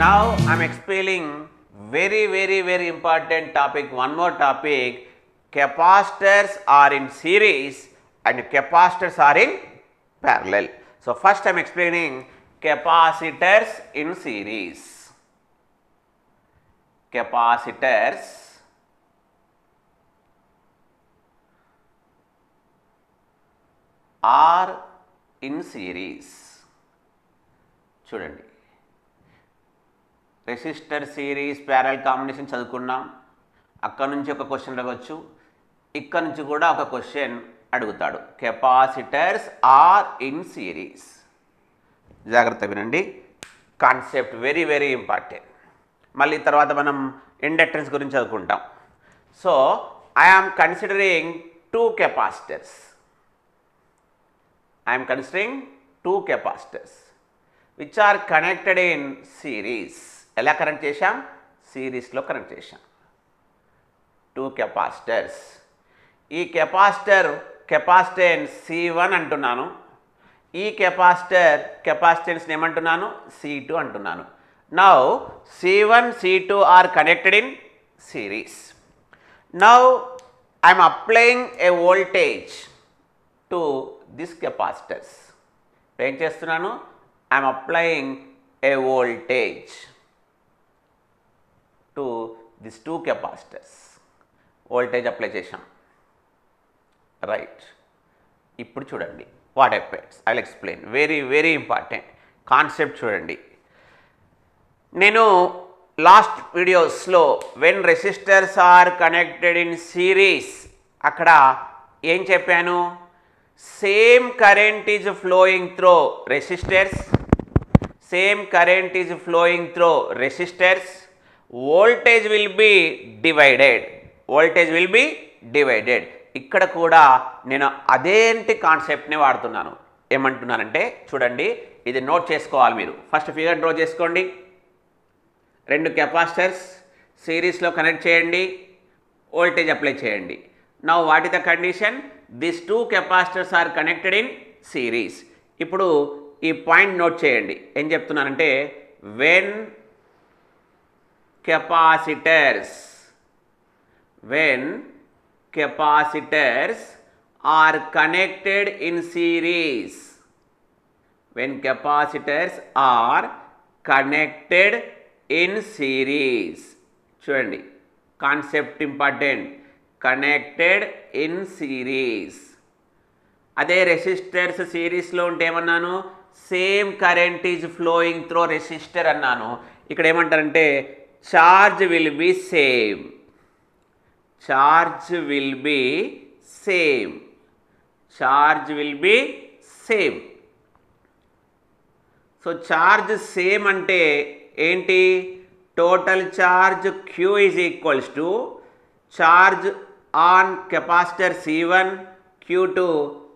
Now I'm explaining very very very important topic one more topic capacitors are in series and capacitors are in parallel. So, first I am explaining capacitors in series. Capacitors are in series. చూడండి resistor series parallel combination చదువుకున్నాం అక్కడ నుంచి ఒక question అడగచ్చు ఇక్కడ నుంచి కూడా ఒక క్వశ్చన్ అడుగుతాడు కెపాసిటర్స్ ఆర్ ఇన్ సిరీస్ జాగ్రత్త వినండి కాన్సెప్ట్ వెరీ వెరీ ఇంపార్టెంట్ మళ్ళీ తర్వాత మనం ఇండక్టెన్స్ గురించి చదువుకుంటాం so I am considering two capacitors I'm considering two capacitors which are connected in series ఎలా కనెక్ట్ చేశాం సిరీస్లో కనెక్ట్ చేశాం టూ కెపాసిటర్స్ ఈ కెపాసిటర్ కెపాసిటెన్స్ సి వన్ అంటున్నాను ఈ కెపాసిటర్ కెపాసిటెన్స్ని ఏమంటున్నాను సి టూ అంటున్నాను now C one C two are connected in series now I'm applying a voltage to this capacitors ఏం చేస్తున్నాను I'm applying a voltage to this two capacitors voltage apply చేశాం right ఇప్పుడు చూడండి what effects I explain very very important concept చూడండి నేను last వీడియోస్లో when resistors are connected in series అక్కడ ఏం చెప్పాను same current is flowing through resistors same current is flowing through resistors voltage will be divided voltage will be divided ఇక్కడ కూడా నేను అదేంటి కాన్సెప్ట్ని వాడుతున్నాను ఏమంటున్నానంటే చూడండి ఇది నోట్ చేసుకోవాలి మీరు ఫస్ట్ ఫిగర్ డ్రా చేసుకోండి రెండు కెపాసిటర్స్ సిరీస్లో కనెక్ట్ చేయండి వోల్టేజ్ అప్లై చేయండి నా వాటి the condition this two capacitors are connected in series ఇప్పుడు ఈ పాయింట్ నోట్ చేయండి ఏం చెప్తున్నానంటే when capacitors. When capacitors are connected in series, when capacitors are connected in series, చూడండి concept important connected in series అదే రెసిస్టర్స్ సిరీస్లో ఉంటే ఏమన్నాను same current is flowing through resistor అన్నాను ఇక్కడ ఏమంటారంటే charge will be same charge will be same charge will be same so charge same అంటే ఏంటి total charge Q is equals to charge on capacitor C one Q two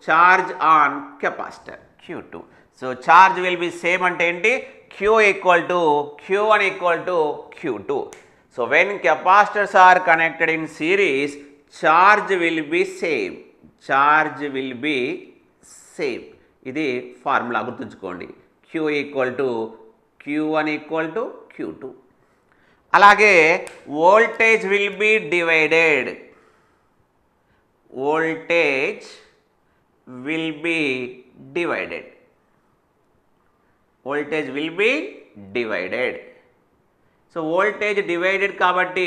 charge on capacitor Q two so charge will be same అంటే ఏంటి Q equal to Q one equal to Q two so when capacitors are connected in series charge will be same charge will be same ఇది formula గుర్తుంచుకోండి Q equal to Q one equal to Q two అలాగే voltage will be divided voltage will be divided voltage will be divided. So, voltage divided kabatti,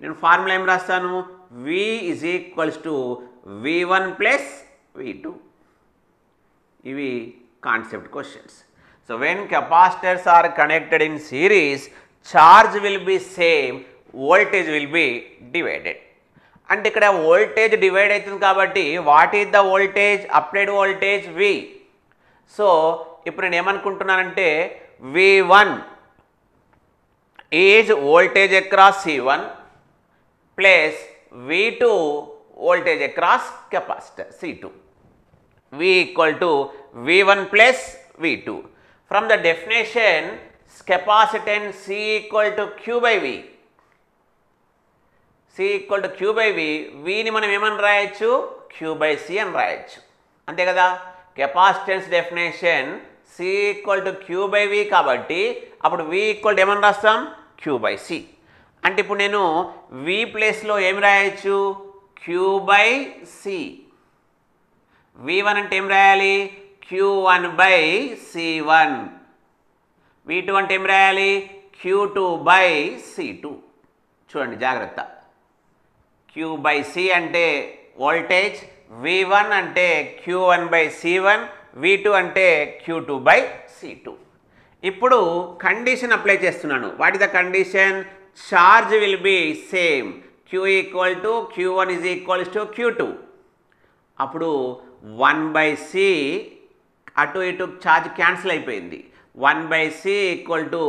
then formula em rastanu, V is equals to V1 plus V2. Ivi concept questions. So, when capacitors are connected in series, charge will be same, voltage will be divided. And ikkada voltage divided kabatti, what is the voltage, applied voltage V. So, ఇప్పుడు నేను ఏమనుకుంటున్నానంటే V one is voltage across C one plus V two voltage across capacitor C two V equal to V one plus V two from the definition capacitance C equal to Q by V C equal to Q by V విని మనం ఏమని రాయొచ్చు Q by C అని రాయొచ్చు అంతే కదా capacitance definition C equal to Q by V కాబట్టి అప్పుడు వి ఈక్వల్ ఏమని రాస్తాం క్యూ బై సి అంటే ఇప్పుడు నేను వి ప్లేస్లో ఏమి రాయొచ్చు Q by C V one అంటే ఏం రాయాలి Q one by C one V two అంటే ఏం రాయాలి Q two by C two చూడండి జాగ్రత్త క్యూ బై సి అంటే వోల్టేజ్ వి వన్ అంటే Q one by C one V two అంటే Q two by C two ఇప్పుడు కండిషన్ అప్లై చేస్తున్నాను what is the condition charge will be same Q equal to Q one is equals to Q two అప్పుడు one by C అటు ఇటు charge cancel అయిపోయింది one by C equal to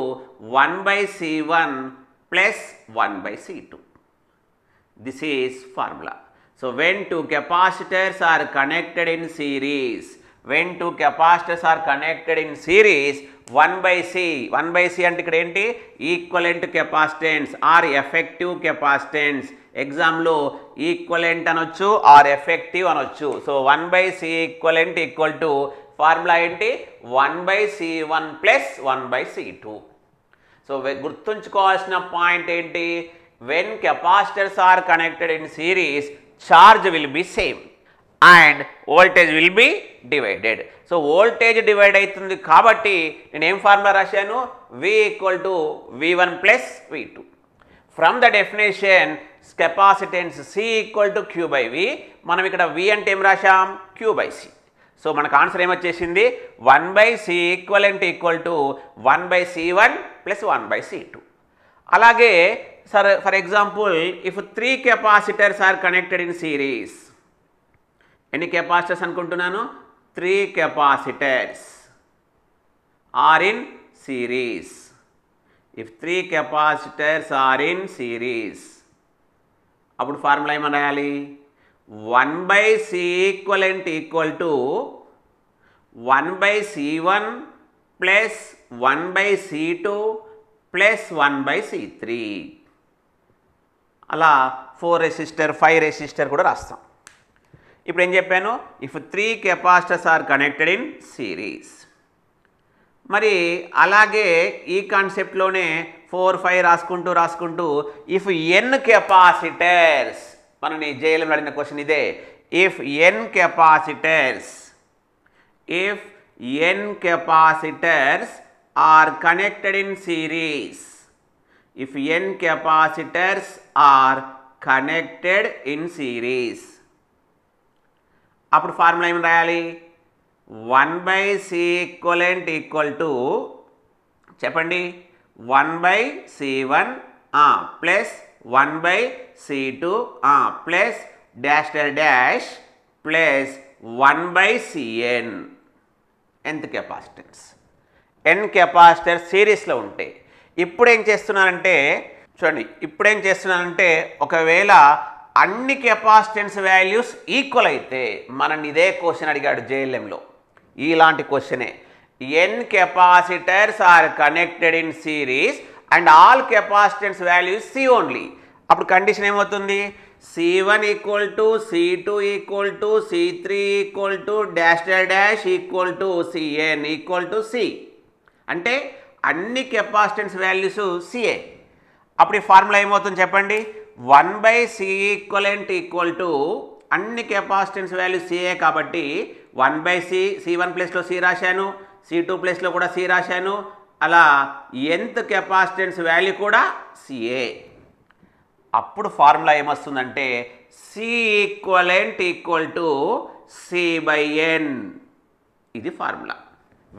one by C one plus one by C two this is formula so when two capacitors are connected in series when two capacitors are connected in series one by C one by C అంటే ఇక్కడ ఏంటి equivalent capacitance or effective capacitance ఎగ్జామ్లో equivalent అనొచ్చు or effective అనొచ్చు so one by C equivalent equal to formula ఏంటి one by C one plus one by C two so గుర్తుంచుకోవాల్సిన point ఏంటి when capacitors are connected in series charge will be same and voltage will be divided so voltage divide అవుతుంది కాబట్టి నేను ఏం formula రాశాను V equal to V one plus V two from the definition capacitance C equal to Q by V మనం ఇక్కడ V అంటే ఏం రాశాం క్యూ బై సి సో మనకు answer ఏమొచ్చేసింది one by C equal అంటే equal to one by C one plus one by C two అలాగే sir for example if three capacitors are connected in series ఎన్ని capacitors అనుకుంటున్నాను three capacitors are in series if three capacitors are in series అప్పుడు formula ఏమని రాయాలి one by C ఎంట్ equal to one by C one plus one by C two plus one by C three అలా four resistor five resistor కూడా రాస్తాం ఇప్పుడు ఏం చెప్పాను if three capacitors are connected in series మరి అలాగే ఈ కాన్సెప్ట్లోనే ఫోర్ ఫైవ్ రాసుకుంటూ రాసుకుంటూ ఇఫ్ ఎన్ కెపాసిటర్స్ మనం జైలు అడిగిన క్వశ్చన్ ఇదే if N capacitors if N capacitors are connected in series if N capacitors are connected in series అప్పుడు ఫార్ములా ఏమి రాయాలి one by C equivalent equal to చెప్పండి one by C one plus one by C two plus dash dash plus one by C N ఎంత capacitors N capacitor సిరీస్లో ఉంటాయి ఇప్పుడు ఏం చేస్తున్నారంటే చూడండి ఏం చేస్తున్నారంటే ఒకవేళ అన్ని కెపాసిటెన్స్ వాల్యూస్ ఈక్వల్ అయితే మనని ఇదే క్వశ్చన్ అడిగాడు జేఎల్ఎంలో ఇలాంటి క్వశ్చనే N capacitors are connected in series and all capacitance values C only అప్పుడు కండిషన్ ఏమవుతుంది C one equal to C two equal to C three equal to dash dash equal to C N equal to C అంటే అన్ని capacitance values CA అప్పుడు ఈ formula ఏమవుతుంది చెప్పండి one by C equivalent equal to అన్ని capacitance value సిఏ కాబట్టి one by C C one ప్లేస్లో సి రాశాను సి టూ ప్లేస్లో కూడా సి రాశాను అలా ఎంత్ కెపాసిటెన్స్ వాల్యూ కూడా సిఏ అప్పుడు ఫార్ములా ఏమొస్తుందంటే C equivalent equal to C by N ఇది formula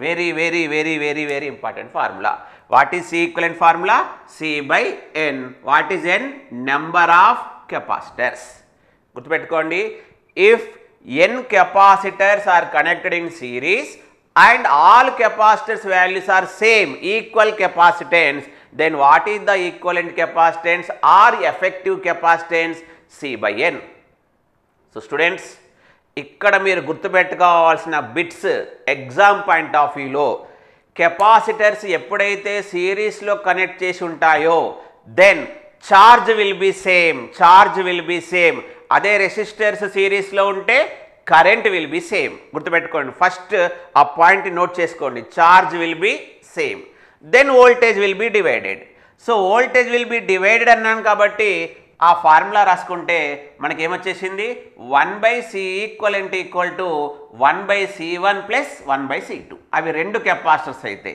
very very very very very important formula what is equivalent formula C by N what is N number of capacitors గుర్తుపెట్టుకోండి if N capacitors are connected in series and all capacitors values are same equal capacitance then what is the equivalent capacitance or effective capacitance C by N so students ఇక్కడ మీరు గుర్తుపెట్టుకోవాల్సిన bits exam point of వ్యూలో capacitors ఎప్పుడైతే సిరీస్లో connect చేసి ఉంటాయో then charge will be same charge will be same అదే resistors సిరీస్లో ఉంటే కరెంట్ విల్ బి సేమ్ గుర్తుపెట్టుకోండి ఫస్ట్ ఆ పాయింట్ నోట్ చేసుకోండి charge will be same then voltage will be divided so voltage will be divided అన్నాను కాబట్టి ఆ formula రాసుకుంటే మనకి ఏమొచ్చేసింది వన్ బై సి ఈక్వల్ ఎంట్ equal to one by C one plus one by C two అవి రెండు కెపాసిటర్స్ అయితే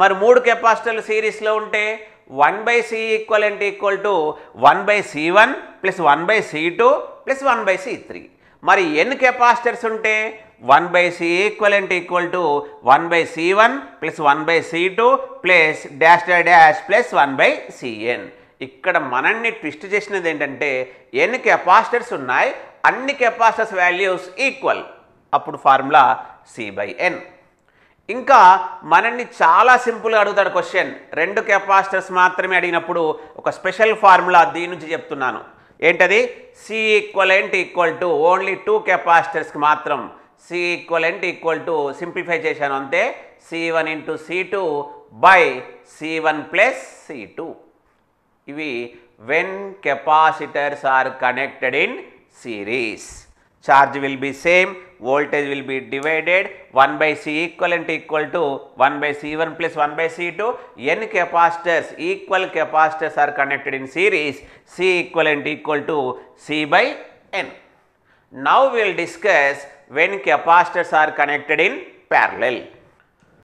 మరి మూడు కెపాసిటర్లు సిరీస్లో ఉంటే వన్ బై సి ఈక్వల్ ఎంట్ equal to one by C one plus one by C two plus one by C three మరి ఎన్ని కెపాసిటర్స్ ఉంటే వన్ బై సి ఈక్వల్ ఎంట్ equal to one by C one plus one by C two plus dash dash plus one by C N ఇక్కడ మనల్ని twist చేసినది ఏంటంటే ఎన్ని capacitors ఉన్నాయి అన్ని కెపాసిటర్స్ వాల్యూస్ ఈక్వల్ అప్పుడు ఫార్ములా సి బై ఎన్ ఇంకా మనల్ని చాలా సింపుల్గా అడుగుతాడు క్వశ్చన్ రెండు కెపాసిటర్స్ మాత్రమే అడిగినప్పుడు ఒక స్పెషల్ ఫార్ములా దీని నుంచి చెప్తున్నాను ఏంటది C equivalent equal to only two కెపాసిటర్స్కి మాత్రం C equivalent equal to simplify చేశాను అంతే C one into C two by C one plus C two We, when capacitors are connected in series, charge will be same, voltage will be divided 1 by C equivalent equal to 1 by C1 plus 1 by C2, n capacitors equal capacitors are connected in series, C equivalent equal to C by n. Now, we will discuss when capacitors are connected in parallel.